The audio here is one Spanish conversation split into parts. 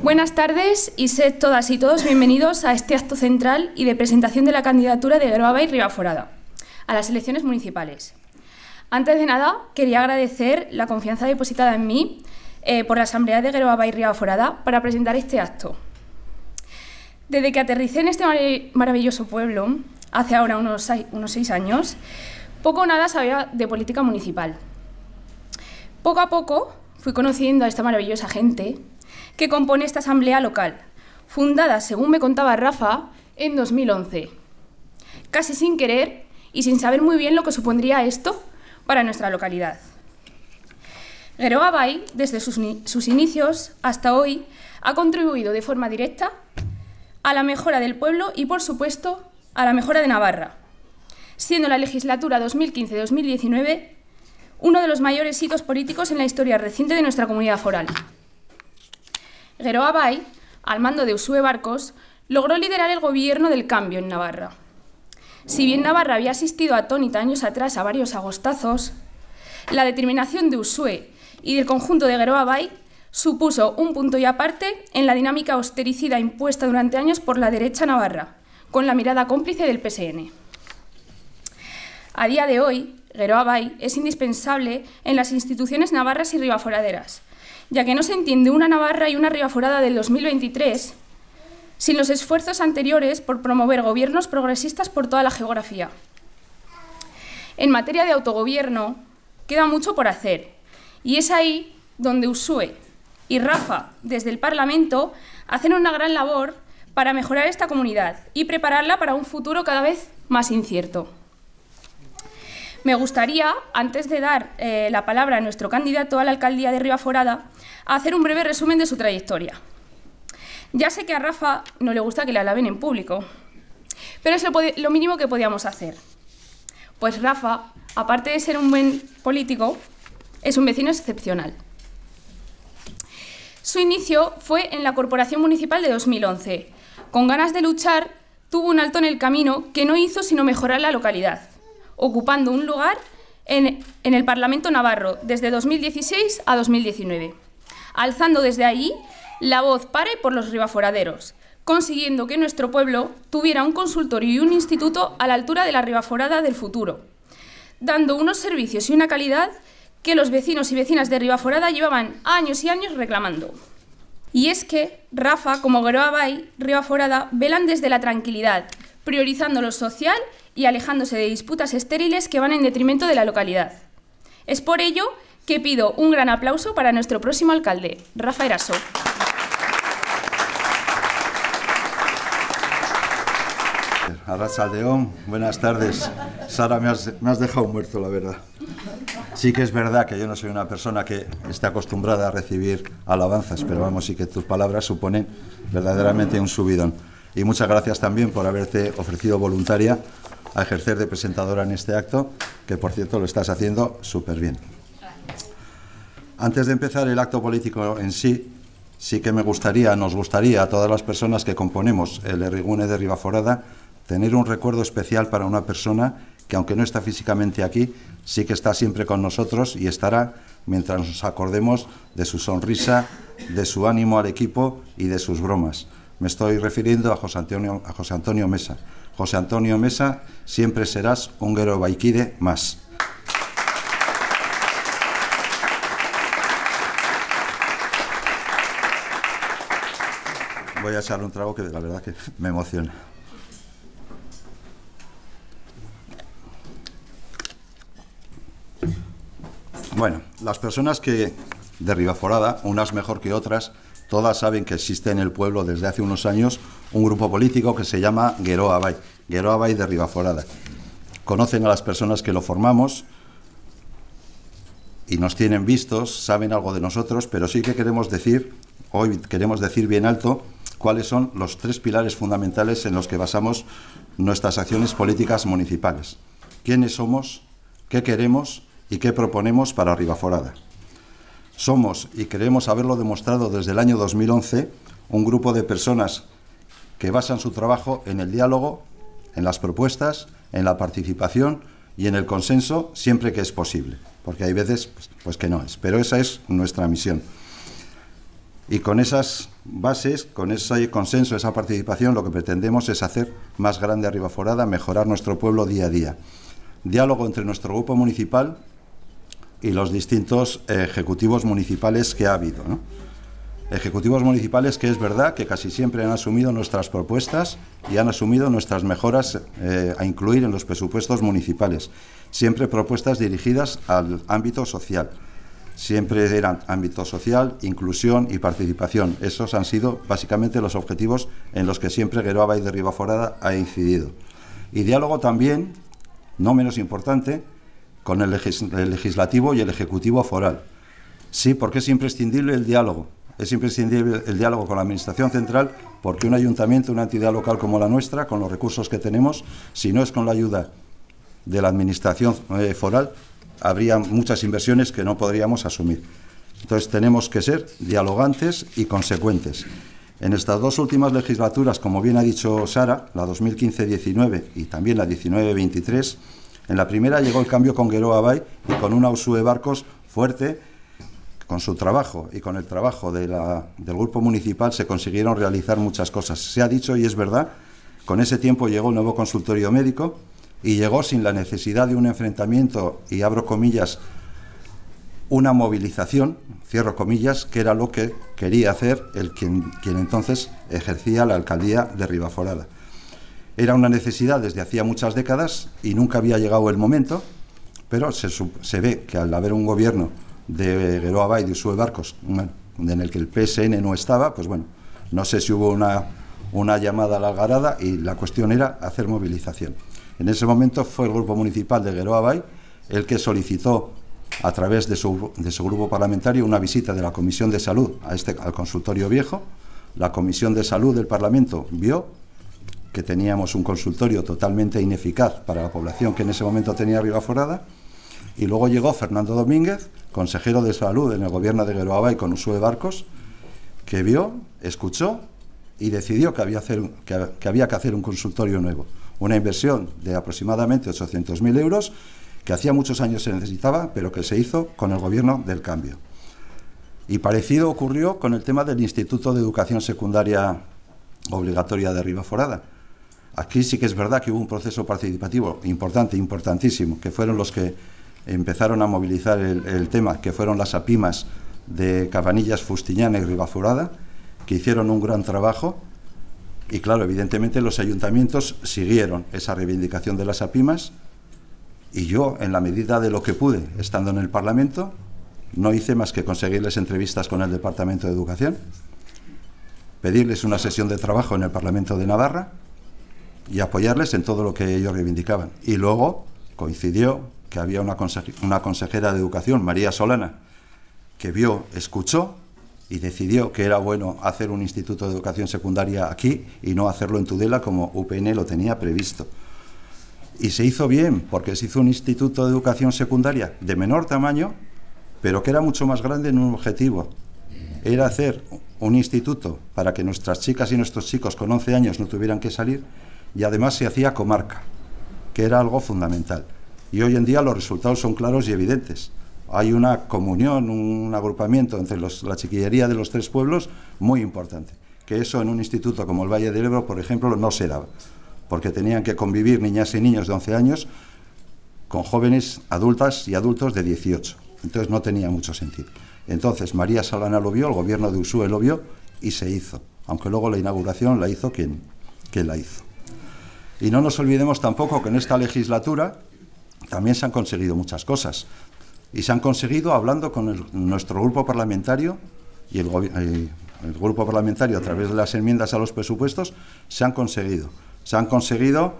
Buenas tardes y sed todas y todos bienvenidos a este acto central y de presentación de la candidatura de Groaba y Rivaforada a las elecciones municipales. Antes de nada, quería agradecer la confianza depositada en mí eh, por la Asamblea de Gueroaba y Rivaforada para presentar este acto. Desde que aterricé en este maravilloso pueblo, hace ahora unos unos seis años, poco o nada sabía de política municipal. Poco a poco fui conociendo a esta maravillosa gente que compone esta asamblea local, fundada, según me contaba Rafa, en 2011. Casi sin querer y sin saber muy bien lo que supondría esto para nuestra localidad. Geroa Bay, desde sus, sus inicios hasta hoy, ha contribuido de forma directa a la mejora del pueblo y, por supuesto, a la mejora de Navarra, siendo la legislatura 2015-2019 uno de los mayores hitos políticos en la historia reciente de nuestra comunidad foral. Geroa al mando de Usue Barcos, logró liderar el gobierno del cambio en Navarra. Si bien Navarra había asistido atónita años atrás a varios agostazos, la determinación de Usue y del conjunto de Geroa supuso un punto y aparte en la dinámica austericida impuesta durante años por la derecha navarra, con la mirada cómplice del PSN. A día de hoy, Geroa Bay es indispensable en las instituciones navarras y ribaforaderas, ya que no se entiende una Navarra y una Ribaforada del 2023 sin los esfuerzos anteriores por promover gobiernos progresistas por toda la geografía. En materia de autogobierno, queda mucho por hacer, y es ahí donde Usue y Rafa, desde el Parlamento, hacen una gran labor para mejorar esta comunidad y prepararla para un futuro cada vez más incierto. Me gustaría, antes de dar eh, la palabra a nuestro candidato a la alcaldía de Ribaforada, hacer un breve resumen de su trayectoria. Ya sé que a Rafa no le gusta que le alaben en público, pero es lo mínimo que podíamos hacer. Pues Rafa, aparte de ser un buen político, es un vecino excepcional. Su inicio fue en la Corporación Municipal de 2011. Con ganas de luchar, tuvo un alto en el camino que no hizo sino mejorar la localidad ocupando un lugar en, en el Parlamento Navarro desde 2016 a 2019, alzando desde ahí la voz para y por los ribaforaderos, consiguiendo que nuestro pueblo tuviera un consultorio y un instituto a la altura de la ribaforada del futuro, dando unos servicios y una calidad que los vecinos y vecinas de Ribaforada llevaban años y años reclamando. Y es que Rafa, como Geroa Bay, Ribaforada velan desde la tranquilidad, priorizando lo social y alejándose de disputas estériles que van en detrimento de la localidad. Es por ello que pido un gran aplauso para nuestro próximo alcalde, Rafa Eraso. Saldeón buenas tardes. Sara, me has, me has, dejado muerto, la verdad. Sí que es verdad que yo no soy una persona que esté acostumbrada a recibir alabanzas, pero vamos, sí que tus palabras suponen verdaderamente un subidón. Y muchas gracias también por haberte ofrecido voluntaria a ejercer de presentadora en este acto, que por cierto lo estás haciendo súper bien. Antes de empezar el acto político en sí, sí que me gustaría, nos gustaría a todas las personas que componemos el Errigune de Rivaforada, tener un recuerdo especial para una persona que aunque no está físicamente aquí, sí que está siempre con nosotros y estará mientras nos acordemos de su sonrisa, de su ánimo al equipo y de sus bromas. Me estoy refiriendo a José Antonio, a José Antonio Mesa, José Antonio Mesa, siempre serás un guero baikide más. Voy a echarle un trago que la verdad que me emociona. Bueno, las personas que de Rivaforada, unas mejor que otras, Todas saben que existe en el pueblo desde hace unos años un grupo político que se llama Gueroa Bay, Gueroa Bay de Ribaforada. Conocen a las personas que lo formamos y nos tienen vistos, saben algo de nosotros, pero sí que queremos decir, hoy queremos decir bien alto, cuáles son los tres pilares fundamentales en los que basamos nuestras acciones políticas municipales. ¿Quiénes somos? ¿Qué queremos? ¿Y qué proponemos para Ribaforada? Somos, y creemos haberlo demostrado desde el año 2011, un grupo de personas que basan su trabajo en el diálogo, en las propuestas, en la participación y en el consenso siempre que es posible, porque hay veces pues, pues, que no es, pero esa es nuestra misión. Y con esas bases, con ese consenso, esa participación, lo que pretendemos es hacer más grande Arriba Forada, mejorar nuestro pueblo día a día. Diálogo entre nuestro grupo municipal y los distintos ejecutivos municipales que ha habido. Ejecutivos municipales que es verdad que casi siempre han asumido nuestras propuestas y han asumido nuestras mejoras eh, a incluir en los presupuestos municipales. Siempre propuestas dirigidas al ámbito social. Siempre eran ámbito social, inclusión y participación. Esos han sido básicamente los objetivos en los que siempre Gueroaba y de Ribaforada ha incidido. Y diálogo también, no menos importante, con el, legislativo y el ejecutivo foral. Sí, porque es imprescindible el diálogo. Es imprescindible el diálogo con la Administración Central porque un ayuntamiento, una entidad local como la nuestra, con los recursos que tenemos, si no es con la ayuda de la Administración eh, foral, habría muchas inversiones que no podríamos asumir. Entonces tenemos que ser dialogantes y consecuentes. En estas dos últimas legislaturas, como bien ha dicho Sara, la 2015-19 y también la 19-23, en la primera llegó el cambio con Gueroa Bay y con una Usue Barcos fuerte. Con su trabajo y con el trabajo del grupo municipal se consiguieron realizar muchas cosas. Se ha dicho y es verdad, con ese tiempo llegó el nuevo consultorio médico y llegó sin la necesidad de un enfrentamiento y abro comillas, una movilización, cierro comillas, que era lo que quería hacer el quien, quien entonces ejercía la alcaldía de Rivaforada. Era una necesidad desde hacía muchas décadas y nunca había llegado el momento, pero se, ve que al haber un gobierno de Geroa y de Barcos, en el que el PSN no estaba, pues bueno, no sé si hubo una, una llamada a algarada y la cuestión era hacer movilización. En ese momento fue el grupo municipal de Geroa el que solicitó a través de su, grupo parlamentario una visita de la Comisión de Salud a este, al consultorio viejo. La Comisión de Salud del Parlamento vio que teníamos un consultorio totalmente ineficaz para la población que en ese momento tenía Riva Forada. Y luego llegó Fernando Domínguez, consejero de salud en el gobierno de y con Usue Barcos, que vio, escuchó y decidió que había, que, había que hacer un consultorio nuevo. Una inversión de aproximadamente 800.000 euros que hacía muchos años se necesitaba, pero que se hizo con el gobierno del cambio. Y parecido ocurrió con el tema del Instituto de Educación Secundaria Obligatoria de Riva Forada Aquí sí que es verdad que hubo un proceso participativo importante, importantísimo, que fueron los que empezaron a movilizar el, tema, que fueron las apimas de Cabanillas, Fustiñana y Ribafurada, que hicieron un gran trabajo. Y claro, evidentemente los ayuntamientos siguieron esa reivindicación de las apimas y yo, en la medida de lo que pude, estando en el Parlamento, no hice más que conseguirles entrevistas con el Departamento de Educación, pedirles una sesión de trabajo en el Parlamento de Navarra, y apoyarles en todo lo que ellos reivindicaban. Y luego coincidió que había una, consejera de educación, María Solana, que vio, escuchó y decidió que era bueno hacer un instituto de educación secundaria aquí y no hacerlo en Tudela como UPN lo tenía previsto. Y se hizo bien, porque se hizo un instituto de educación secundaria de menor tamaño, pero que era mucho más grande en un objetivo. Era hacer un instituto para que nuestras chicas y nuestros chicos con 11 años no tuvieran que salir y además se hacía comarca, que era algo fundamental. Y hoy en día los resultados son claros y evidentes. Hay una comunión, un agrupamiento entre la chiquillería de los tres pueblos muy importante, que eso en un instituto como el Valle del Ebro, por ejemplo, no se daba, porque tenían que convivir niñas y niños de 11 años con jóvenes adultas y adultos de 18. Entonces no tenía mucho sentido. Entonces María Salana lo vio, el gobierno de Usue lo vio y se hizo, aunque luego la inauguración la hizo quien la hizo. Y no nos olvidemos tampoco que en esta legislatura también se han conseguido muchas cosas. Y se han conseguido hablando con nuestro grupo parlamentario y el, grupo parlamentario a través de las enmiendas a los presupuestos, se han conseguido. Se han conseguido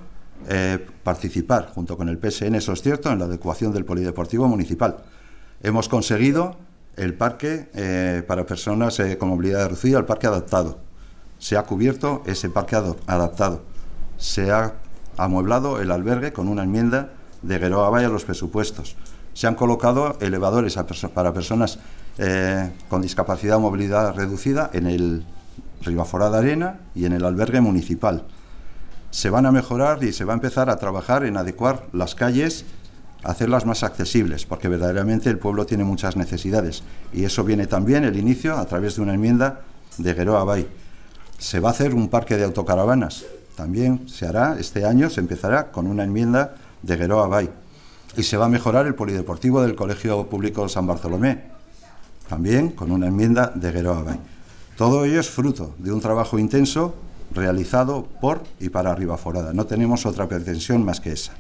eh, participar junto con el PSN, eso es cierto, en la adecuación del Polideportivo Municipal. Hemos conseguido el parque eh, para personas eh, con movilidad reducida, el parque adaptado. Se ha cubierto ese parque adaptado se ha amueblado el albergue con una enmienda de Gueroa Valle a los presupuestos. Se han colocado elevadores para personas eh, con discapacidad o movilidad reducida en el ribaforada de Arena y en el albergue municipal. Se van a mejorar y se va a empezar a trabajar en adecuar las calles, hacerlas más accesibles, porque verdaderamente el pueblo tiene muchas necesidades. Y eso viene también el inicio a través de una enmienda de Gueroa Bay. Se va a hacer un parque de autocaravanas también se hará, este año se empezará con una enmienda de Gueroa Bay. Y se va a mejorar el polideportivo del Colegio Público San Bartolomé, también con una enmienda de Geroa Bay. Todo ello es fruto de un trabajo intenso realizado por y para Ribaforada. No tenemos otra pretensión más que esa.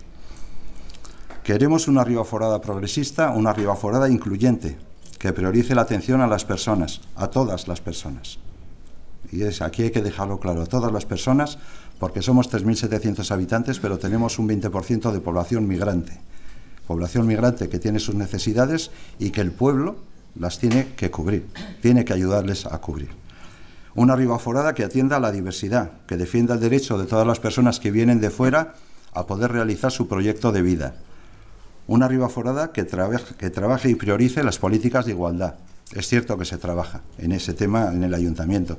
Queremos una Ribaforada progresista, una Ribaforada incluyente, que priorice la atención a las personas, a todas las personas. Y es, aquí hay que dejarlo claro, a todas las personas, porque somos 3.700 habitantes, pero tenemos un 20% de población migrante. Población migrante que tiene sus necesidades y que el pueblo las tiene que cubrir, tiene que ayudarles a cubrir. Una ribaforada que atienda a la diversidad, que defienda el derecho de todas las personas que vienen de fuera a poder realizar su proyecto de vida. Una ribaforada que, que trabaje y priorice las políticas de igualdad. Es cierto que se trabaja en ese tema en el ayuntamiento,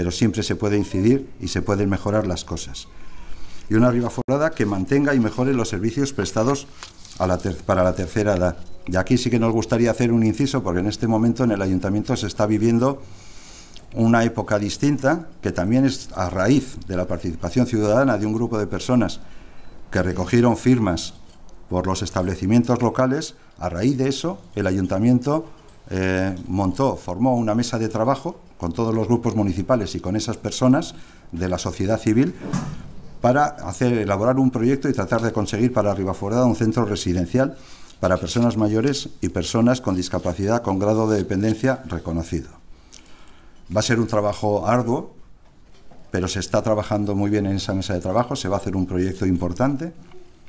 pero siempre se puede incidir y se pueden mejorar las cosas. Y una forrada que mantenga y mejore los servicios prestados para la tercera edad. Y aquí sí que nos gustaría hacer un inciso, porque en este momento en el ayuntamiento se está viviendo una época distinta, que también es a raíz de la participación ciudadana de un grupo de personas que recogieron firmas por los establecimientos locales. A raíz de eso, el ayuntamiento eh, montó, formó una mesa de trabajo con todos los grupos municipales y con esas personas de la sociedad civil para hacer, elaborar un proyecto y tratar de conseguir para Ribaforada un centro residencial para personas mayores y personas con discapacidad con grado de dependencia reconocido. Va a ser un trabajo arduo, pero se está trabajando muy bien en esa mesa de trabajo, se va a hacer un proyecto importante,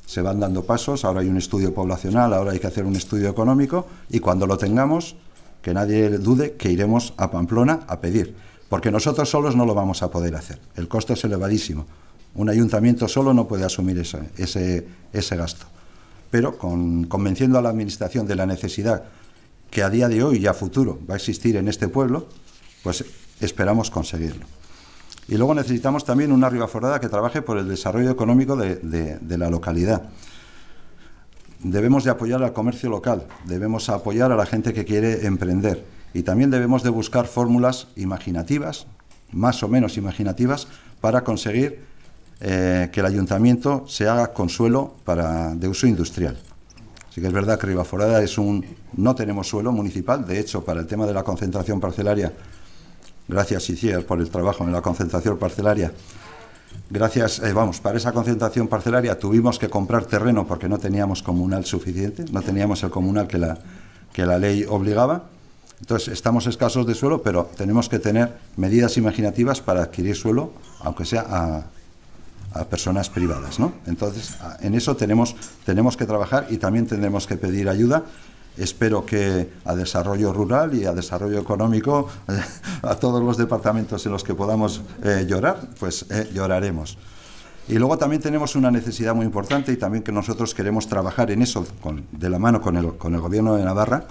se van dando pasos, ahora hay un estudio poblacional, ahora hay que hacer un estudio económico y cuando lo tengamos que nadie dude que iremos a Pamplona a pedir, porque nosotros solos no lo vamos a poder hacer. El costo es elevadísimo. Un ayuntamiento solo no puede asumir ese, gasto. Pero con, convenciendo a la Administración de la necesidad que a día de hoy y a futuro va a existir en este pueblo, pues esperamos conseguirlo. Y luego necesitamos también una Ribaforada que trabaje por el desarrollo económico de la localidad debemos de apoyar al comercio local, debemos apoyar a la gente que quiere emprender y también debemos de buscar fórmulas imaginativas, más o menos imaginativas, para conseguir eh, que el ayuntamiento se haga consuelo para, de uso industrial. así que es verdad que Ribaforada es un no tenemos suelo municipal, de hecho para el tema de la concentración parcelaria, gracias Isier, por el trabajo en la concentración parcelaria, gracias, eh, vamos, para esa concentración parcelaria tuvimos que comprar terreno porque no teníamos comunal suficiente, no teníamos el comunal que la, que la ley obligaba. Entonces, estamos escasos de suelo, pero tenemos que tener medidas imaginativas para adquirir suelo, aunque sea a, personas privadas, ¿no? Entonces, en eso tenemos, tenemos que trabajar y también tendremos que pedir ayuda espero que a desarrollo rural y a desarrollo económico, a todos los departamentos en los que podamos eh, llorar, pues eh, lloraremos. Y luego también tenemos una necesidad muy importante y también que nosotros queremos trabajar en eso de la mano con el, con el gobierno de Navarra.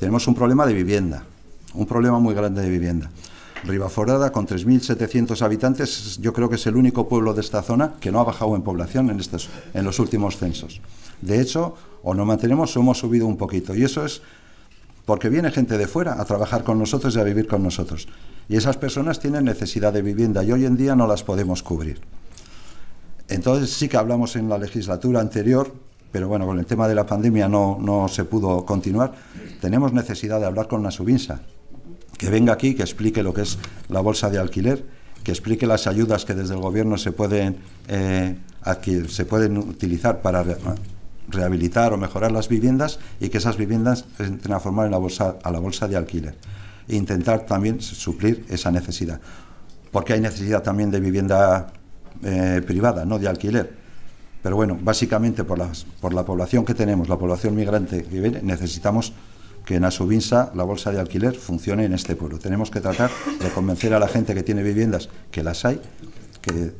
Tenemos un problema de vivienda, un problema muy grande de vivienda. Ribaforada, con 3.700 habitantes, yo creo que es el único pueblo de esta zona que no ha bajado en población en, estos, en los últimos censos. De hecho, o no mantenemos o hemos subido un poquito. Y eso es porque viene gente de fuera a trabajar con nosotros y a vivir con nosotros. Y esas personas tienen necesidad de vivienda y hoy en día no las podemos cubrir. Entonces sí que hablamos en la legislatura anterior, pero bueno, con el tema de la pandemia no, no se pudo continuar. Tenemos necesidad de hablar con la Subinsa, que venga aquí, que explique lo que es la bolsa de alquiler, que explique las ayudas que desde el gobierno se pueden, eh, se pueden utilizar para rehabilitar o mejorar las viviendas y que esas viviendas se entren a formar en la bolsa, a la bolsa de alquiler. E intentar también suplir esa necesidad. Porque hay necesidad también de vivienda eh, privada, no de alquiler. Pero bueno, básicamente por, la población que tenemos, la población migrante que viene, necesitamos que en Asubinsa la bolsa de alquiler funcione en este pueblo. Tenemos que tratar de convencer a la gente que tiene viviendas, que las hay, que,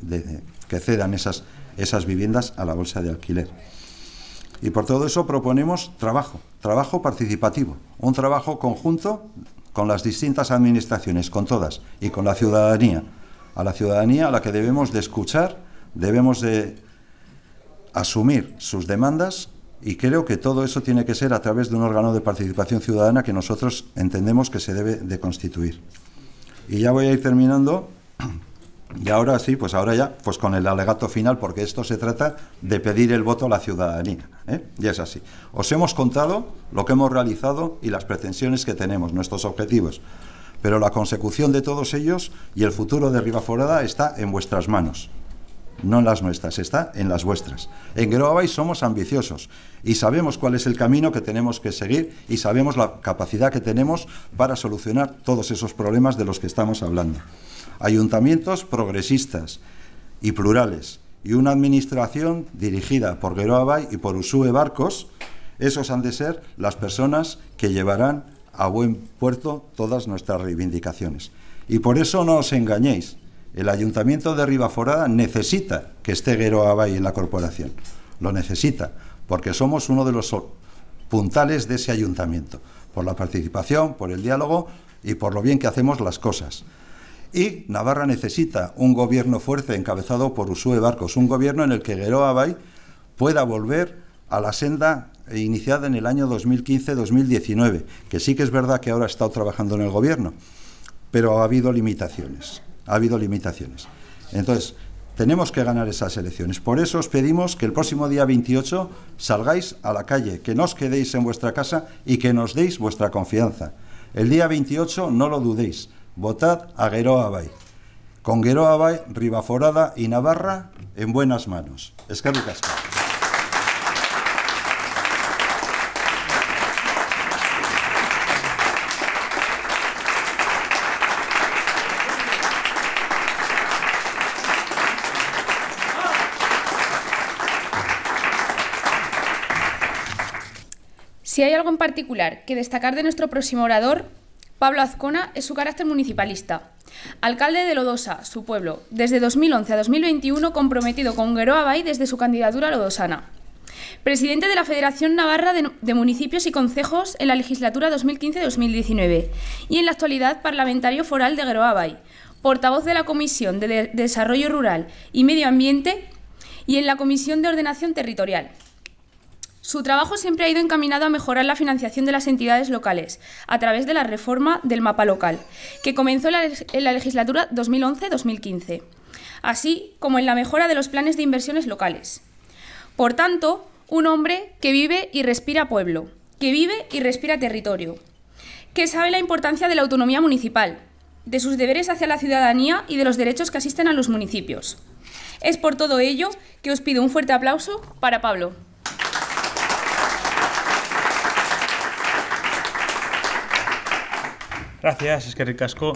que cedan esas, esas viviendas a la bolsa de alquiler. Y por todo eso proponemos trabajo, trabajo participativo, un trabajo conjunto con las distintas administraciones, con todas, y con la ciudadanía. A la ciudadanía a la que debemos de escuchar, debemos de asumir sus demandas y creo que todo eso tiene que ser a través de un órgano de participación ciudadana que nosotros entendemos que se debe de constituir. Y ya voy a ir terminando y ahora sí, pues ahora ya, pues con el alegato final, porque esto se trata de pedir el voto a la ciudadanía. ¿eh? Y es así. Os hemos contado lo que hemos realizado y las pretensiones que tenemos, nuestros objetivos. Pero la consecución de todos ellos y el futuro de Forada está en vuestras manos. No en las nuestras, está en las vuestras. En Groabay somos ambiciosos y sabemos cuál es el camino que tenemos que seguir y sabemos la capacidad que tenemos para solucionar todos esos problemas de los que estamos hablando ayuntamientos progresistas y plurales y una administración dirigida por Abay y por Usue Barcos, esos han de ser las personas que llevarán a buen puerto todas nuestras reivindicaciones. Y por eso no os engañéis, el Ayuntamiento de Ribaforada necesita que esté Abay en la corporación, lo necesita, porque somos uno de los puntales de ese ayuntamiento, por la participación, por el diálogo y por lo bien que hacemos las cosas. Y Navarra necesita un gobierno fuerte encabezado por Usue Barcos, un gobierno en el que Geroa Abay... pueda volver a la senda iniciada en el año 2015-2019, que sí que es verdad que ahora ha estado trabajando en el gobierno, pero ha habido limitaciones, ha habido limitaciones. Entonces, tenemos que ganar esas elecciones. Por eso os pedimos que el próximo día 28 salgáis a la calle, que no os quedéis en vuestra casa y que nos deis vuestra confianza. El día 28 no lo dudéis. Votad a Geroa Bay. Con Geroa Bay, Ribaforada y Navarra en buenas manos. Escarri Casca. Si hay algo en particular que destacar de nuestro próximo orador, Pablo Azcona es su carácter municipalista. Alcalde de Lodosa, su pueblo, desde 2011 a 2021 comprometido con gueroabay desde su candidatura lodosana. Presidente de la Federación Navarra de, Municipios y Concejos en la legislatura 2015-2019 y en la actualidad parlamentario foral de gueroabay portavoz de la Comisión de Desarrollo Rural y Medio Ambiente y en la Comisión de Ordenación Territorial. Su trabajo siempre ha ido encaminado a mejorar la financiación de las entidades locales a través de la reforma del mapa local, que comenzó en la legislatura 2011-2015, así como en la mejora de los planes de inversiones locales. Por tanto, un hombre que vive y respira pueblo, que vive y respira territorio, que sabe la importancia de la autonomía municipal, de sus deberes hacia la ciudadanía y de los derechos que asisten a los municipios. Es por todo ello que os pido un fuerte aplauso para Pablo. Gracias, es que ricasco.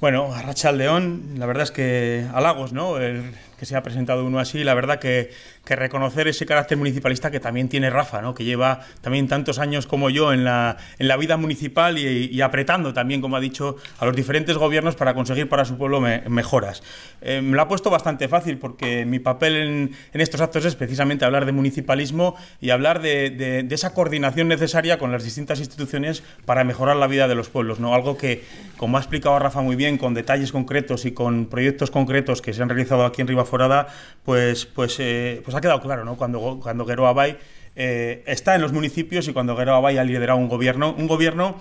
Bueno, a Rachel León, la verdad es que halagos, ¿no? El, se ha presentado uno así. La verdad que, que, reconocer ese carácter municipalista que también tiene Rafa, ¿no? que lleva también tantos años como yo en la, en la vida municipal y, apretando también, como ha dicho, a los diferentes gobiernos para conseguir para su pueblo mejoras. Eh, me lo ha puesto bastante fácil porque mi papel en, estos actos es precisamente hablar de municipalismo y hablar de, de, esa coordinación necesaria con las distintas instituciones para mejorar la vida de los pueblos. ¿no? Algo que, como ha explicado Rafa muy bien, con detalles concretos y con proyectos concretos que se han realizado aquí en Ribaforte, pues, pues, eh, pues ha quedado claro, ¿no? Cuando, cuando Guerrero Abay eh, está en los municipios y cuando Guerrero Abay ha liderado un gobierno, un gobierno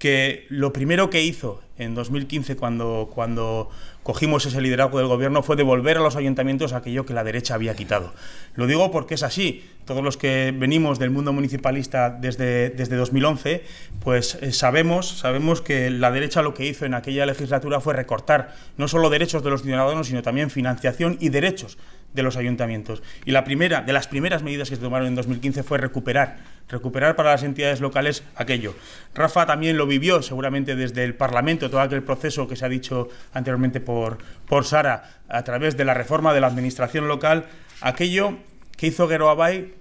que lo primero que hizo en 2015 cuando, cuando cogimos ese liderazgo del gobierno fue devolver a los ayuntamientos aquello que la derecha había quitado. Lo digo porque es así. Todos los que venimos del mundo municipalista desde, desde 2011, pues eh, sabemos, sabemos que la derecha lo que hizo en aquella legislatura fue recortar no solo derechos de los ciudadanos, sino también financiación y derechos de los ayuntamientos. Y la primera, de las primeras medidas que se tomaron en 2015 fue recuperar, recuperar para las entidades locales aquello. Rafa también lo vivió, seguramente desde el Parlamento, todo aquel proceso que se ha dicho anteriormente por, por Sara, a través de la reforma de la administración local, aquello que hizo Geroabay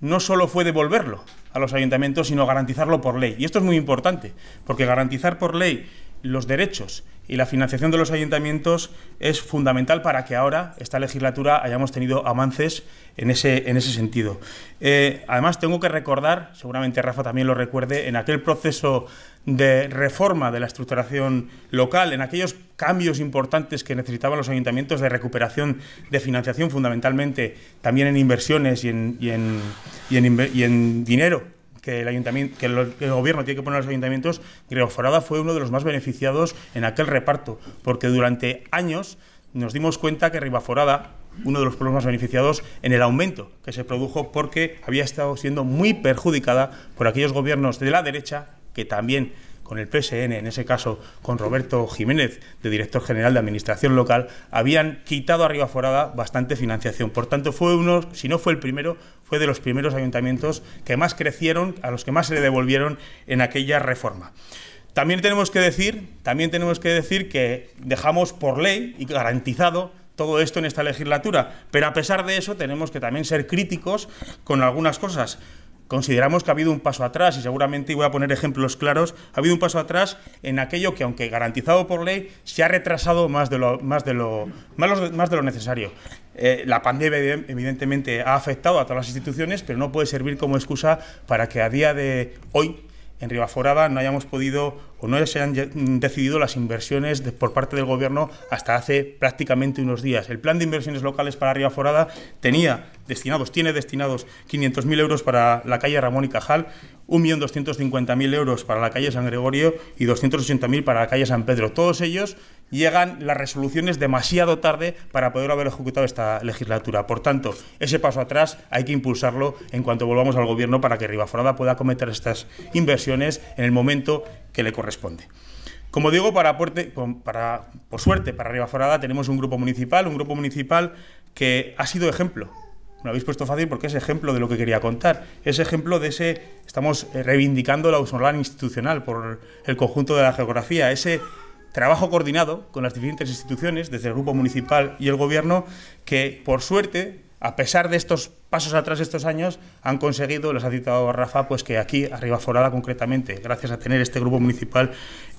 no solo fue devolverlo a los ayuntamientos, sino garantizarlo por ley. Y esto es muy importante, porque garantizar por ley los derechos y la financiación de los ayuntamientos es fundamental para que ahora, esta legislatura, hayamos tenido avances en ese, en ese sentido. Eh, además, tengo que recordar, seguramente Rafa también lo recuerde, en aquel proceso de reforma de la estructuración local, en aquellos cambios importantes que necesitaban los ayuntamientos de recuperación de financiación, fundamentalmente también en inversiones en, y en dinero que el, gobierno tiene que poner los ayuntamientos, Forada fue uno de los más beneficiados en aquel reparto, porque durante años nos dimos cuenta que Ribaforada, uno de los pueblos más beneficiados en el aumento que se produjo porque había estado siendo muy perjudicada por aquellos gobiernos de la derecha que también con el PSN, en ese caso con Roberto Jiménez, de director general de Administración Local, habían quitado a Forada bastante financiación. Por tanto, fue uno, si no fue el primero, fue de los primeros ayuntamientos que más crecieron, a los que más se le devolvieron en aquella reforma. También tenemos que decir, también tenemos que decir que dejamos por ley y garantizado todo esto en esta legislatura, pero a pesar de eso tenemos que también ser críticos con algunas cosas consideramos que ha habido un paso atrás, y seguramente, y voy a poner ejemplos claros, ha habido un paso atrás en aquello que, aunque garantizado por ley, se ha retrasado más de lo, más de lo, más de lo necesario. Eh, la pandemia, evidentemente, ha afectado a todas las instituciones, pero no puede servir como excusa para que a día de hoy en Rivaforada no hayamos podido o no se han decidido las inversiones por parte del Gobierno hasta hace prácticamente unos días. El plan de inversiones locales para Rivaforada tenía destinados, tiene destinados 500.000 euros para la calle Ramón y Cajal, 1.250.000 euros para la calle San Gregorio y 280.000 para la calle San Pedro. Todos ellos llegan las resoluciones demasiado tarde para poder haber ejecutado esta legislatura. Por tanto, ese paso atrás hay que impulsarlo en cuanto volvamos al Gobierno para que Rivaforada pueda cometer estas inversiones en el momento que le corresponde. Como digo, para, para, por suerte, para Rivaforada tenemos un grupo municipal, un grupo municipal que ha sido ejemplo lo habéis puesto fácil porque es ejemplo de lo que quería contar. Es ejemplo de ese. Estamos eh, reivindicando la Usolan institucional por el conjunto de la geografía. Ese trabajo coordinado con las diferentes instituciones, desde el grupo municipal y el gobierno, que por suerte, a pesar de estos pasos atrás estos años, han conseguido, les ha citado Rafa, pues que aquí, arriba Forada concretamente, gracias a tener este grupo municipal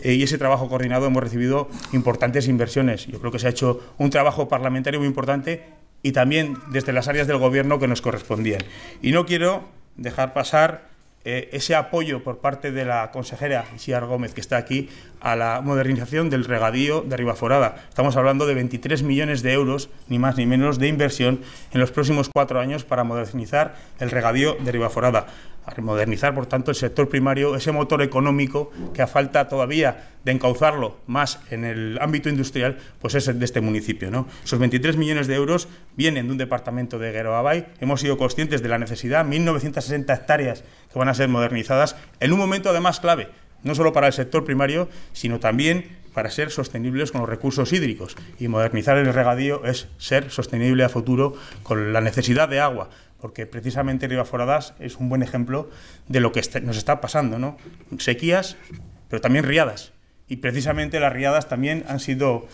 eh, y ese trabajo coordinado, hemos recibido importantes inversiones. Yo creo que se ha hecho un trabajo parlamentario muy importante y también desde las áreas del gobierno que nos correspondían. Y no quiero dejar pasar eh, ese apoyo por parte de la consejera Isiar Gómez, que está aquí, a la modernización del regadío de Ribaforada. Estamos hablando de 23 millones de euros, ni más ni menos, de inversión en los próximos cuatro años para modernizar el regadío de Ribaforada. A modernizar, por tanto, el sector primario, ese motor económico que a falta todavía de encauzarlo más en el ámbito industrial, pues es el de este municipio. ¿no? Esos 23 millones de euros vienen de un departamento de Gueroabay. Hemos sido conscientes de la necesidad, 1.960 hectáreas que van a ser modernizadas en un momento además clave, no solo para el sector primario, sino también para ser sostenibles con los recursos hídricos. Y modernizar el regadío es ser sostenible a futuro con la necesidad de agua, porque precisamente Aforadas es un buen ejemplo de lo que este, nos está pasando, ¿no? Sequías, pero también riadas. Y precisamente las riadas también han sido,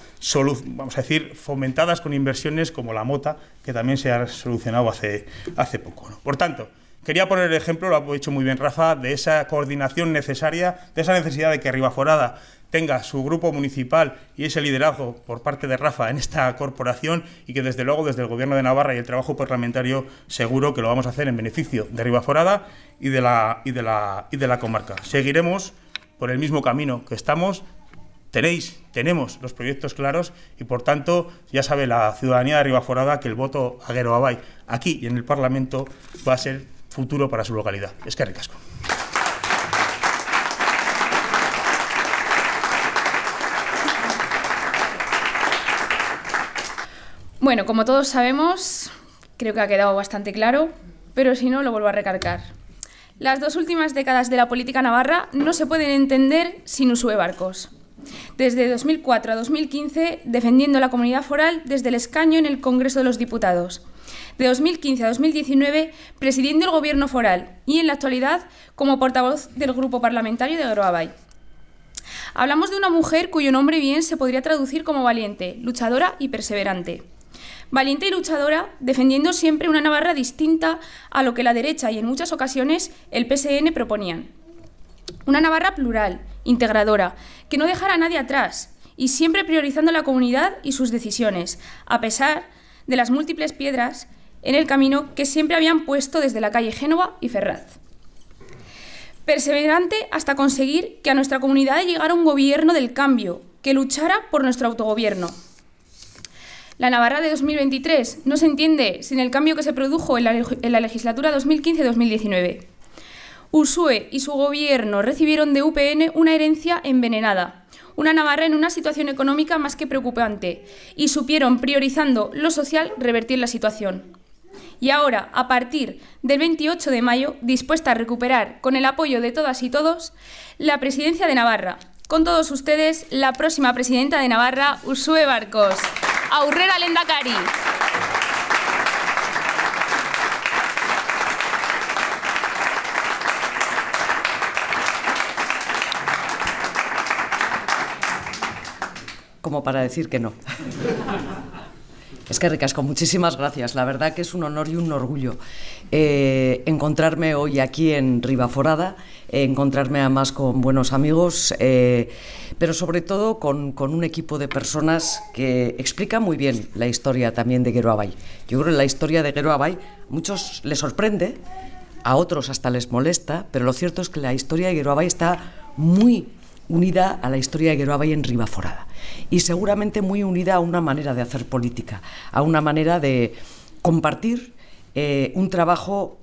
vamos a decir, fomentadas con inversiones como la mota, que también se ha solucionado hace, hace poco. Por tanto, Quería poner el ejemplo, lo ha dicho muy bien Rafa, de esa coordinación necesaria, de esa necesidad de que Forada tenga su grupo municipal y ese liderazgo por parte de Rafa en esta corporación y que desde luego desde el Gobierno de Navarra y el trabajo parlamentario seguro que lo vamos a hacer en beneficio de Ribaforada y de la, y de la, de la comarca. Seguiremos por el mismo camino que estamos, tenéis, tenemos los proyectos claros y por tanto ya sabe la ciudadanía de Rivaforada que el voto a Abay aquí y en el Parlamento va a ser futuro para su localidad. Es que ricasco. Bueno, como todos sabemos, creo que ha quedado bastante claro, pero si no, lo vuelvo a recargar. Las dos últimas décadas de la política navarra no se pueden entender sin Usue Barcos. Desde 2004 a 2015, defendiendo la comunidad foral desde el escaño en el Congreso de los Diputados de 2015 a 2019 presidiendo el Gobierno foral y en la actualidad como portavoz del Grupo Parlamentario de Groabay. Hablamos de una mujer cuyo nombre bien se podría traducir como valiente, luchadora y perseverante. Valiente y luchadora, defendiendo siempre una Navarra distinta a lo que la derecha y en muchas ocasiones el PSN proponían. Una Navarra plural, integradora, que no dejara a nadie atrás y siempre priorizando la comunidad y sus decisiones, a pesar de las múltiples piedras en el camino que siempre habían puesto desde la calle Génova y Ferraz. Perseverante hasta conseguir que a nuestra comunidad llegara un gobierno del cambio, que luchara por nuestro autogobierno. La Navarra de 2023 no se entiende sin el cambio que se produjo en la, legislatura 2015-2019. Usue y su gobierno recibieron de UPN una herencia envenenada, una Navarra en una situación económica más que preocupante, y supieron, priorizando lo social, revertir la situación y ahora, a partir del 28 de mayo, dispuesta a recuperar, con el apoyo de todas y todos, la presidencia de Navarra. Con todos ustedes, la próxima presidenta de Navarra, Usue Barcos. Aurrera Lendakari. Como para decir que no. Es que ricasco, muchísimas gracias. La verdad que es un honor y un orgullo eh, encontrarme hoy aquí en Rivaforada, eh, encontrarme además con buenos amigos, eh, pero sobre todo con, un equipo de personas que explica muy bien la historia también de Gueroabay. Yo creo que la historia de Gueroabay a muchos les sorprende, a otros hasta les molesta, pero lo cierto es que la historia de Gueroabay está muy unida a la historia de y en Ribaforada y seguramente muy unida a una manera de hacer política, a una manera de compartir eh, un trabajo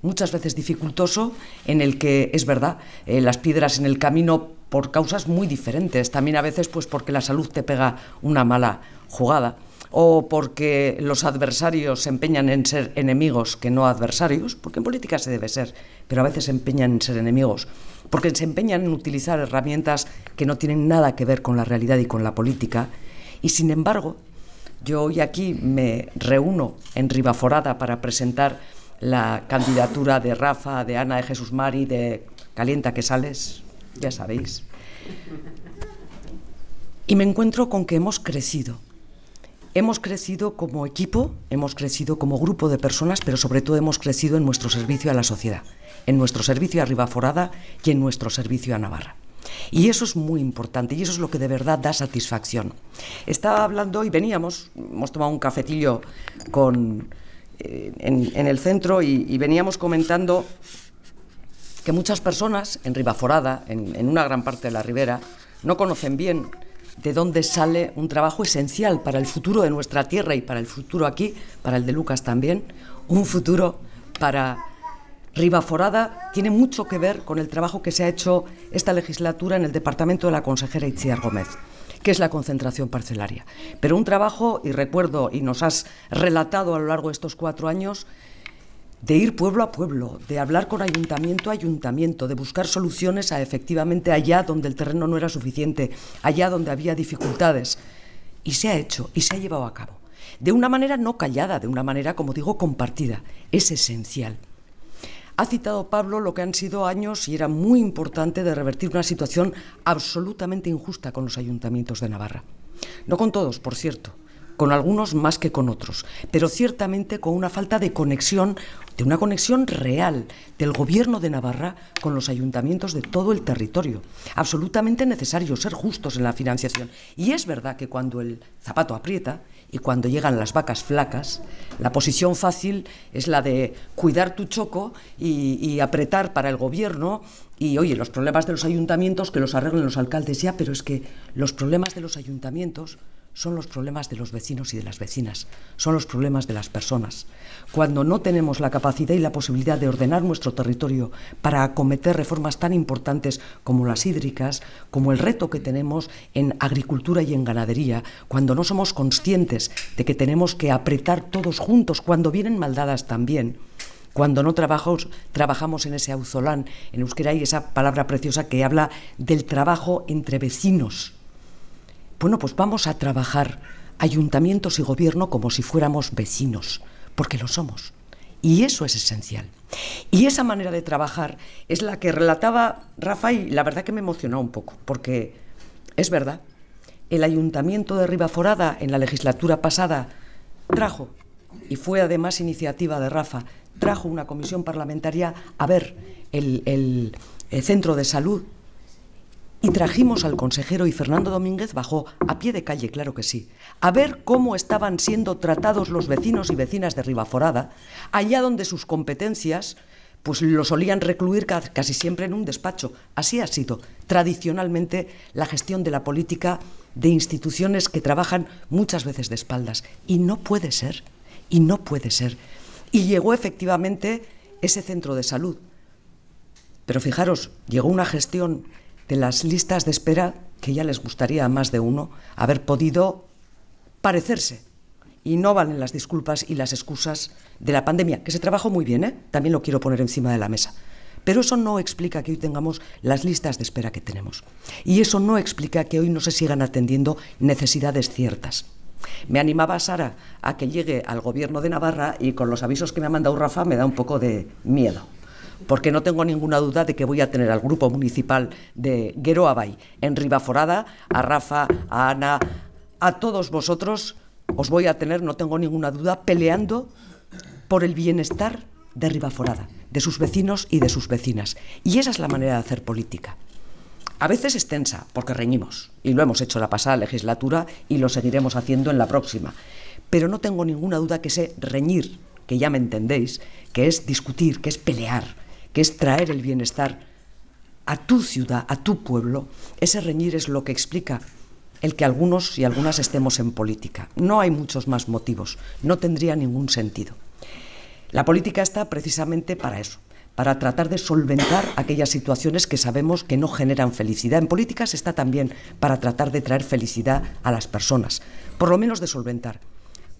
muchas veces dificultoso en el que es verdad eh, las piedras en el camino por causas muy diferentes, también a veces pues porque la salud te pega una mala jugada o porque los adversarios se empeñan en ser enemigos que no adversarios, porque en política se debe ser, pero a veces se empeñan en ser enemigos porque se empeñan en utilizar herramientas que no tienen nada que ver con la realidad y con la política. Y sin embargo, yo hoy aquí me reúno en Ribaforada para presentar la candidatura de Rafa, de Ana, de Jesús Mari, de Calienta que sales, ya sabéis. Y me encuentro con que hemos crecido Hemos crecido como equipo, hemos crecido como grupo de personas, pero sobre todo hemos crecido en nuestro servicio a la sociedad, en nuestro servicio a Ribaforada y en nuestro servicio a Navarra. Y eso es muy importante y eso es lo que de verdad da satisfacción. Estaba hablando y veníamos, hemos tomado un cafetillo con, eh, en, el centro y, veníamos comentando que muchas personas en Ribaforada, en una gran parte de la ribera, no conocen bien de dónde sale un trabajo esencial para el futuro de nuestra tierra y para el futuro aquí, para el de Lucas también, un futuro para Forada, tiene mucho que ver con el trabajo que se ha hecho esta legislatura en el departamento de la consejera Itziar Gómez, que es la concentración parcelaria. Pero un trabajo, y recuerdo, y nos has relatado a lo largo de estos cuatro años, de ir pueblo a pueblo, de hablar con ayuntamiento a ayuntamiento, de buscar soluciones a efectivamente allá donde el terreno no era suficiente, allá donde había dificultades. Y se ha hecho y se ha llevado a cabo. De una manera no callada, de una manera, como digo, compartida. Es esencial. Ha citado Pablo lo que han sido años y era muy importante de revertir una situación absolutamente injusta con los ayuntamientos de Navarra. No con todos, por cierto con algunos más que con otros, pero ciertamente con una falta de conexión, de una conexión real del gobierno de Navarra con los ayuntamientos de todo el territorio. Absolutamente necesario ser justos en la financiación. Y es verdad que cuando el zapato aprieta y cuando llegan las vacas flacas, la posición fácil es la de cuidar tu choco y, apretar para el gobierno y oye, los problemas de los ayuntamientos que los arreglen los alcaldes ya, pero es que los problemas de los ayuntamientos son los problemas de los vecinos y de las vecinas, son los problemas de las personas. Cuando no tenemos la capacidad y la posibilidad de ordenar nuestro territorio para acometer reformas tan importantes como las hídricas, como el reto que tenemos en agricultura y en ganadería, cuando no somos conscientes de que tenemos que apretar todos juntos, cuando vienen maldadas también, cuando no trabajamos trabajamos en ese auzolán, en euskera hay esa palabra preciosa que habla del trabajo entre vecinos bueno, pues vamos a trabajar ayuntamientos y gobierno como si fuéramos vecinos, porque lo somos. Y eso es esencial. Y esa manera de trabajar es la que relataba Rafa y la verdad que me emocionó un poco, porque es verdad, el ayuntamiento de Ribaforada en la legislatura pasada trajo, y fue además iniciativa de Rafa, trajo una comisión parlamentaria a ver el centro de salud y trajimos al consejero y Fernando Domínguez bajó, a pie de calle, claro que sí, a ver cómo estaban siendo tratados los vecinos y vecinas de Ribaforada, allá donde sus competencias pues lo solían recluir casi siempre en un despacho. Así ha sido tradicionalmente la gestión de la política de instituciones que trabajan muchas veces de espaldas. Y no puede ser, y no puede ser. Y llegó efectivamente ese centro de salud. Pero fijaros, llegó una gestión de las listas de espera que ya les gustaría a más de uno haber podido parecerse. Y no valen las disculpas y las excusas de la pandemia, que se trabajó muy bien, ¿eh? también lo quiero poner encima de la mesa. Pero eso no explica que hoy tengamos las listas de espera que tenemos. Y eso no explica que hoy no se sigan atendiendo necesidades ciertas. Me animaba Sara a que llegue al gobierno de Navarra y con los avisos que me ha mandado Rafa me da un poco de miedo porque no tengo ninguna duda de que voy a tener al grupo municipal de Gueroabay en Ribaforada, a Rafa, a Ana, a todos vosotros, os voy a tener, no tengo ninguna duda, peleando por el bienestar de Ribaforada, de sus vecinos y de sus vecinas. Y esa es la manera de hacer política. A veces es tensa, porque reñimos, y lo hemos hecho la pasada legislatura y lo seguiremos haciendo en la próxima. Pero no tengo ninguna duda que sé reñir, que ya me entendéis, que es discutir, que es pelear, que es traer el bienestar a tu ciudad, a tu pueblo, ese reñir es lo que explica el que algunos y algunas estemos en política. No hay muchos más motivos, no tendría ningún sentido. La política está precisamente para eso, para tratar de solventar aquellas situaciones que sabemos que no generan felicidad. En políticas está también para tratar de traer felicidad a las personas, por lo menos de solventar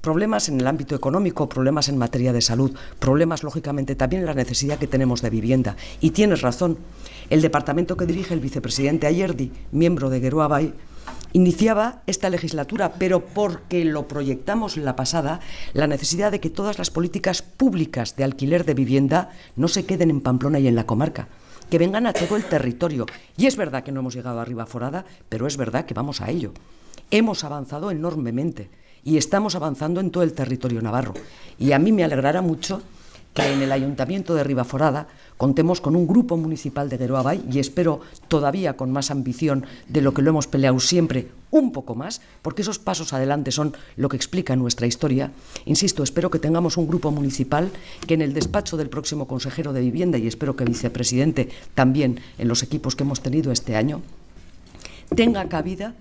problemas en el ámbito económico, problemas en materia de salud, problemas lógicamente también en la necesidad que tenemos de vivienda. Y tienes razón, el departamento que dirige el vicepresidente Ayerdi, miembro de Geroa iniciaba esta legislatura, pero porque lo proyectamos en la pasada, la necesidad de que todas las políticas públicas de alquiler de vivienda no se queden en Pamplona y en la comarca que vengan a todo el territorio. Y es verdad que no hemos llegado arriba forada, pero es verdad que vamos a ello. Hemos avanzado enormemente y estamos avanzando en todo el territorio navarro. Y a mí me alegrará mucho que en el Ayuntamiento de Ribaforada contemos con un grupo municipal de Gueroabay y espero todavía con más ambición de lo que lo hemos peleado siempre, un poco más, porque esos pasos adelante son lo que explica nuestra historia. Insisto, espero que tengamos un grupo municipal que en el despacho del próximo consejero de vivienda y espero que vicepresidente también en los equipos que hemos tenido este año tenga cabida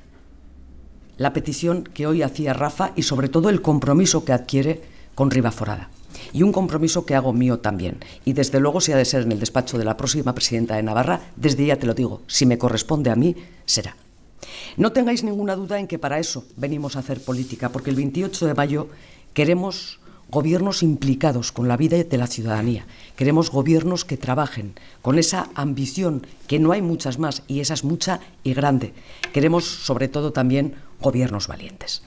la petición que hoy hacía Rafa y sobre todo el compromiso que adquiere con Forada. Y un compromiso que hago mío también. Y desde luego, si ha de ser en el despacho de la próxima presidenta de Navarra, desde ya te lo digo, si me corresponde a mí, será. No tengáis ninguna duda en que para eso venimos a hacer política, porque el 28 de mayo queremos gobiernos implicados con la vida de la ciudadanía. Queremos gobiernos que trabajen con esa ambición, que no hay muchas más, y esa es mucha y grande. Queremos, sobre todo, también gobiernos valientes.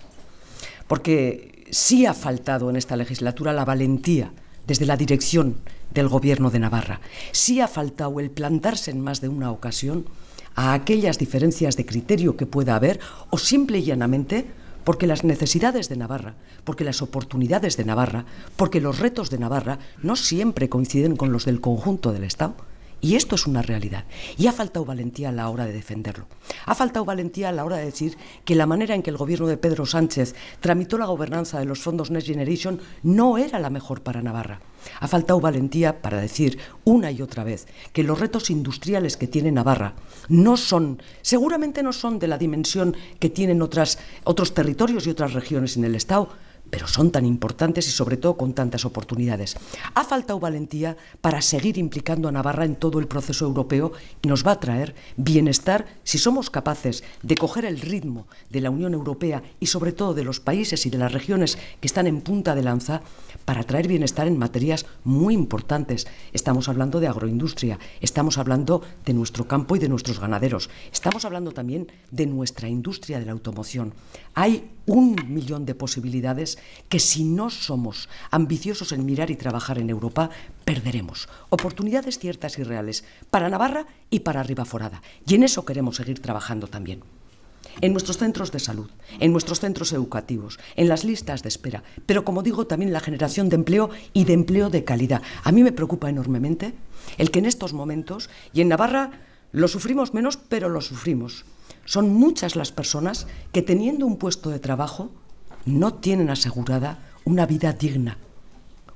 Porque sí ha faltado en esta legislatura la valentía desde la dirección del Gobierno de Navarra. Sí ha faltado el plantarse en más de una ocasión a aquellas diferencias de criterio que pueda haber o simple y llanamente porque las necesidades de Navarra, porque las oportunidades de Navarra, porque los retos de Navarra no siempre coinciden con los del conjunto del Estado. Y esto es una realidad. Y ha faltado valentía a la hora de defenderlo. Ha faltado valentía a la hora de decir que la manera en que el gobierno de Pedro Sánchez tramitó la gobernanza de los fondos Next Generation no era la mejor para Navarra. Ha faltado valentía para decir una y otra vez que los retos industriales que tiene Navarra no son, seguramente no son de la dimensión que tienen otras, otros territorios y otras regiones en el Estado, pero son tan importantes y sobre todo con tantas oportunidades. Ha faltado valentía para seguir implicando a Navarra en todo el proceso europeo y nos va a traer bienestar si somos capaces de coger el ritmo de la Unión Europea y sobre todo de los países y de las regiones que están en punta de lanza para traer bienestar en materias muy importantes. Estamos hablando de agroindustria, estamos hablando de nuestro campo y de nuestros ganaderos, estamos hablando también de nuestra industria de la automoción. Hay un millón de posibilidades que si no somos ambiciosos en mirar y trabajar en Europa, perderemos oportunidades ciertas y reales para Navarra y para Ribaforada. Y en eso queremos seguir trabajando también. En nuestros centros de salud, en nuestros centros educativos, en las listas de espera, pero como digo, también la generación de empleo y de empleo de calidad. A mí me preocupa enormemente el que en estos momentos, y en Navarra lo sufrimos menos, pero lo sufrimos. Son muchas las personas que teniendo un puesto de trabajo no tienen asegurada una vida digna.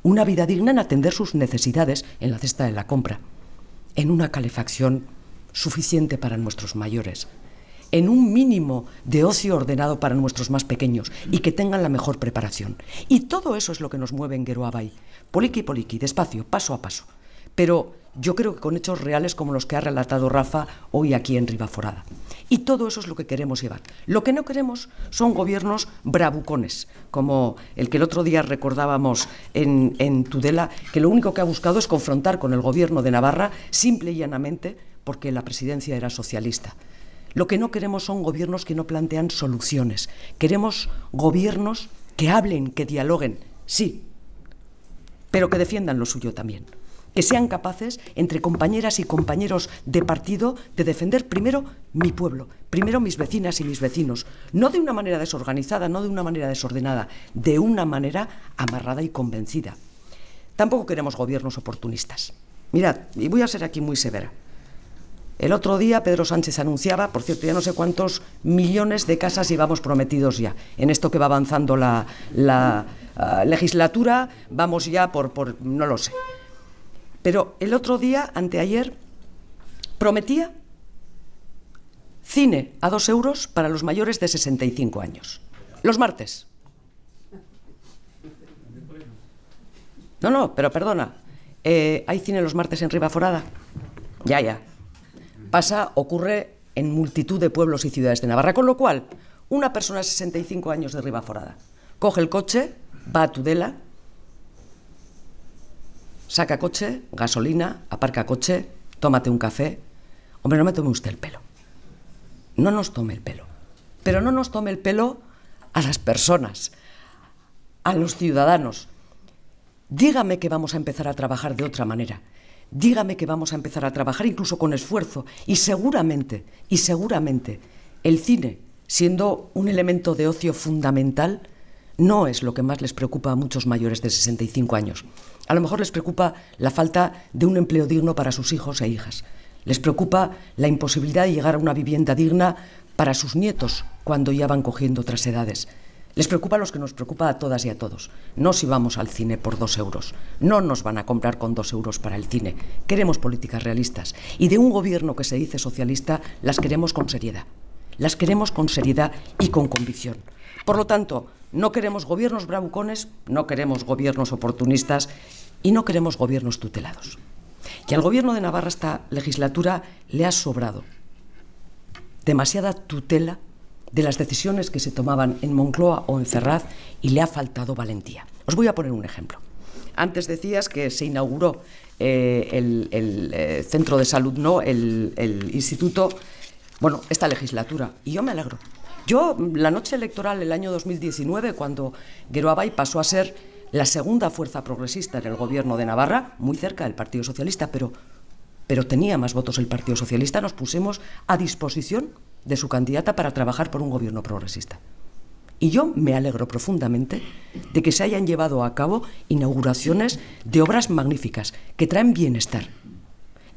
Una vida digna en atender sus necesidades en la cesta de la compra, en una calefacción suficiente para nuestros mayores, en un mínimo de ocio ordenado para nuestros más pequeños y que tengan la mejor preparación. Y todo eso es lo que nos mueve en Gueroabay, poliqui poliqui, despacio, paso a paso. Pero yo creo que con hechos reales como los que ha relatado Rafa hoy aquí en Rivaforada. Y todo eso es lo que queremos llevar. Lo que no queremos son gobiernos bravucones, como el que el otro día recordábamos en, Tudela, que lo único que ha buscado es confrontar con el gobierno de Navarra, simple y llanamente, porque la presidencia era socialista. Lo que no queremos son gobiernos que no plantean soluciones. Queremos gobiernos que hablen, que dialoguen, sí, pero que defiendan lo suyo también que sean capaces, entre compañeras y compañeros de partido, de defender primero mi pueblo, primero mis vecinas y mis vecinos, no de una manera desorganizada, no de una manera desordenada, de una manera amarrada y convencida. Tampoco queremos gobiernos oportunistas. Mirad, y voy a ser aquí muy severa. El otro día Pedro Sánchez anunciaba, por cierto, ya no sé cuántos millones de casas llevamos prometidos ya. En esto que va avanzando la, ah, legislatura, vamos ya por, no lo sé. Pero el otro día, anteayer, prometía cine a dos euros para los mayores de 65 años. Los martes. No, no, pero perdona. Eh, ¿Hay cine los martes en Ribaforada? Ya, ya. Pasa, ocurre en multitud de pueblos y ciudades de Navarra, con lo cual, una persona de 65 años de Ribaforada coge el coche, va a Tudela, Saca coche, gasolina, aparca coche, tómate un café. Hombre, no me tome usted el pelo. No nos tome el pelo. Pero no nos tome el pelo a las personas, a los ciudadanos. Dígame que vamos a empezar a trabajar de otra manera. Dígame que vamos a empezar a trabajar incluso con esfuerzo. Y seguramente, y seguramente, el cine, siendo un elemento de ocio fundamental, no es lo que más les preocupa a muchos mayores de 65 años. A lo mejor les preocupa la falta de un empleo digno para sus hijos e hijas. Les preocupa la imposibilidad de llegar a una vivienda digna para sus nietos cuando ya van cogiendo otras edades. Les preocupa a los que nos preocupa a todas y a todos. No si vamos al cine por dos euros. No nos van a comprar con dos euros para el cine. Queremos políticas realistas. Y de un gobierno que se dice socialista, las queremos con seriedad. Las queremos con seriedad y con convicción. Por lo tanto, no queremos gobiernos bravucones, no queremos gobiernos oportunistas y no queremos gobiernos tutelados. Y al gobierno de Navarra esta legislatura le ha sobrado demasiada tutela de las decisiones que se tomaban en Moncloa o en Ferraz y le ha faltado valentía. Os voy a poner un ejemplo. Antes decías que se inauguró eh, el, eh, centro de salud, no, el instituto, bueno, esta legislatura. Y yo me alegro, yo, la noche electoral del año 2019, cuando Gueroabay pasó a ser la segunda fuerza progresista en el gobierno de Navarra, muy cerca del Partido Socialista, pero, pero tenía más votos el Partido Socialista, nos pusimos a disposición de su candidata para trabajar por un gobierno progresista. Y yo me alegro profundamente de que se hayan llevado a cabo inauguraciones de obras magníficas que traen bienestar.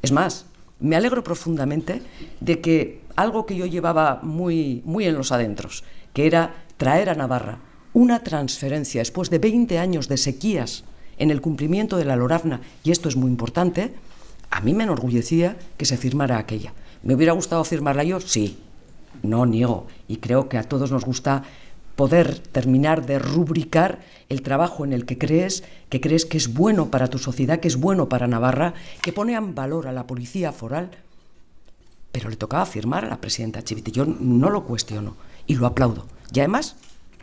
Es más, me alegro profundamente de que algo que yo llevaba muy, muy en los adentros, que era traer a Navarra una transferencia después de 20 años de sequías en el cumplimiento de la Loravna, y esto es muy importante, a mí me enorgullecía que se firmara aquella. ¿Me hubiera gustado firmarla yo? Sí, no niego, y creo que a todos nos gusta poder terminar de rubricar el trabajo en el que crees, que crees que es bueno para tu sociedad, que es bueno para Navarra, que pone en valor a la policía foral. Pero le tocaba firmar a la presidenta Chivite. Yo no lo cuestiono y lo aplaudo. Y además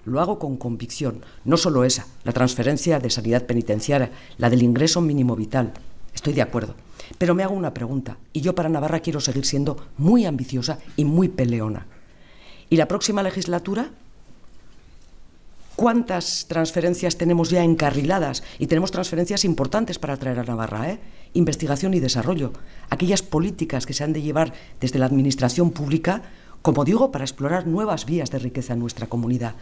lo hago con convicción. No solo esa, la transferencia de sanidad penitenciaria, la del ingreso mínimo vital. Estoy de acuerdo. Pero me hago una pregunta, y yo para Navarra quiero seguir siendo muy ambiciosa y muy peleona. ¿Y la próxima legislatura? cuántas transferencias tenemos ya encarriladas y tenemos transferencias importantes para atraer a Navarra, ¿eh? investigación y desarrollo, aquellas políticas que se han de llevar desde la administración pública, como digo, para explorar nuevas vías de riqueza en nuestra comunidad.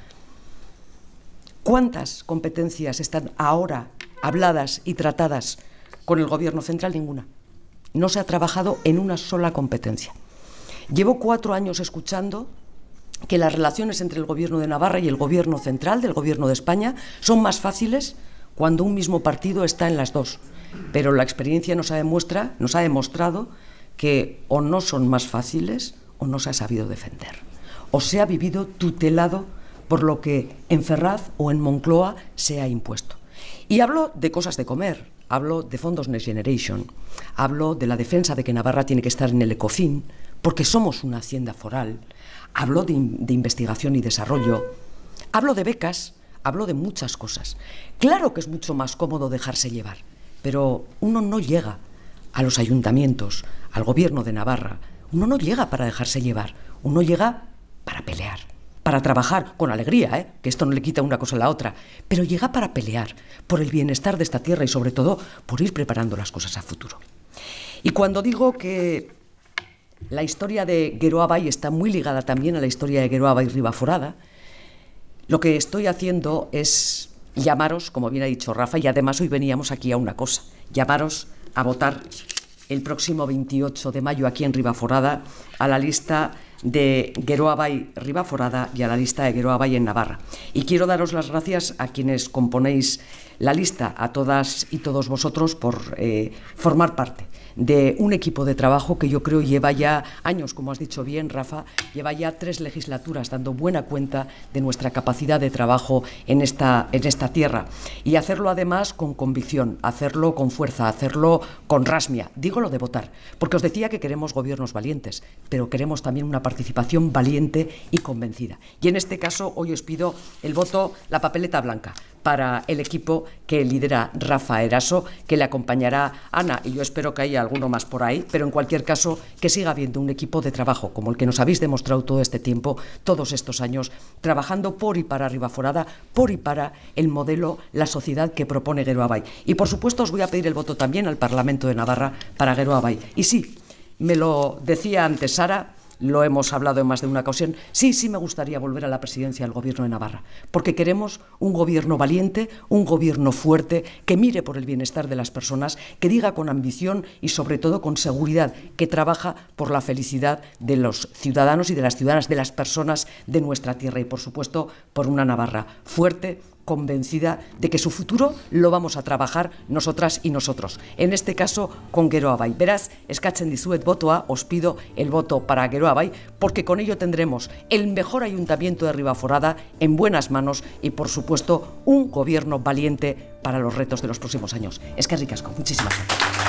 ¿Cuántas competencias están ahora habladas y tratadas con el Gobierno central? Ninguna. No se ha trabajado en una sola competencia. Llevo cuatro años escuchando que las relaciones entre el Gobierno de Navarra y el Gobierno central del Gobierno de España son más fáciles cuando un mismo partido está en las dos. Pero la experiencia nos ha, demuestra, nos ha demostrado que o no son más fáciles o no se ha sabido defender. O se ha vivido tutelado por lo que en Ferraz o en Moncloa se ha impuesto. Y hablo de cosas de comer, hablo de fondos Next Generation, hablo de la defensa de que Navarra tiene que estar en el ECOFIN, porque somos una hacienda foral, habló de, investigación y desarrollo, habló de becas, habló de muchas cosas. Claro que es mucho más cómodo dejarse llevar, pero uno no llega a los ayuntamientos, al gobierno de Navarra, uno no llega para dejarse llevar, uno llega para pelear, para trabajar con alegría, ¿eh? que esto no le quita una cosa a la otra, pero llega para pelear por el bienestar de esta tierra y sobre todo por ir preparando las cosas a futuro. Y cuando digo que la historia de Gueroabay está muy ligada también a la historia de y Ribaforada. Lo que estoy haciendo es llamaros, como bien ha dicho Rafa, y además hoy veníamos aquí a una cosa, llamaros a votar el próximo 28 de mayo aquí en Ribaforada a la lista de Geroabay Ribaforada y a la lista de Geroabay en Navarra. Y quiero daros las gracias a quienes componéis la lista a todas y todos vosotros por eh, formar parte de un equipo de trabajo que yo creo lleva ya años, como has dicho bien, Rafa, lleva ya tres legislaturas dando buena cuenta de nuestra capacidad de trabajo en esta, en esta tierra. Y hacerlo además con convicción, hacerlo con fuerza, hacerlo con rasmia. Digo lo de votar, porque os decía que queremos gobiernos valientes, pero queremos también una participación valiente y convencida. Y en este caso, hoy os pido el voto, la papeleta blanca para el equipo que lidera Rafa Eraso, que le acompañará Ana, y yo espero que haya alguno más por ahí, pero en cualquier caso, que siga habiendo un equipo de trabajo, como el que nos habéis demostrado todo este tiempo, todos estos años, trabajando por y para Ribaforada, por y para el modelo, la sociedad que propone Guero Y por supuesto, os voy a pedir el voto también al Parlamento de Navarra para Guero Y sí, me lo decía antes Sara, lo hemos hablado en más de una ocasión, sí, sí me gustaría volver a la presidencia del Gobierno de Navarra, porque queremos un gobierno valiente, un gobierno fuerte, que mire por el bienestar de las personas, que diga con ambición y sobre todo con seguridad que trabaja por la felicidad de los ciudadanos y de las ciudadanas, de las personas de nuestra tierra y, por supuesto, por una Navarra fuerte, convencida de que su futuro lo vamos a trabajar nosotras y nosotros. En este caso, con Gueroabay. Verás, escachen voto a, os pido el voto para Gueroabay, porque con ello tendremos el mejor ayuntamiento de Ribaforada en buenas manos y, por supuesto, un gobierno valiente para los retos de los próximos años. Es que ricasco. Muchísimas gracias.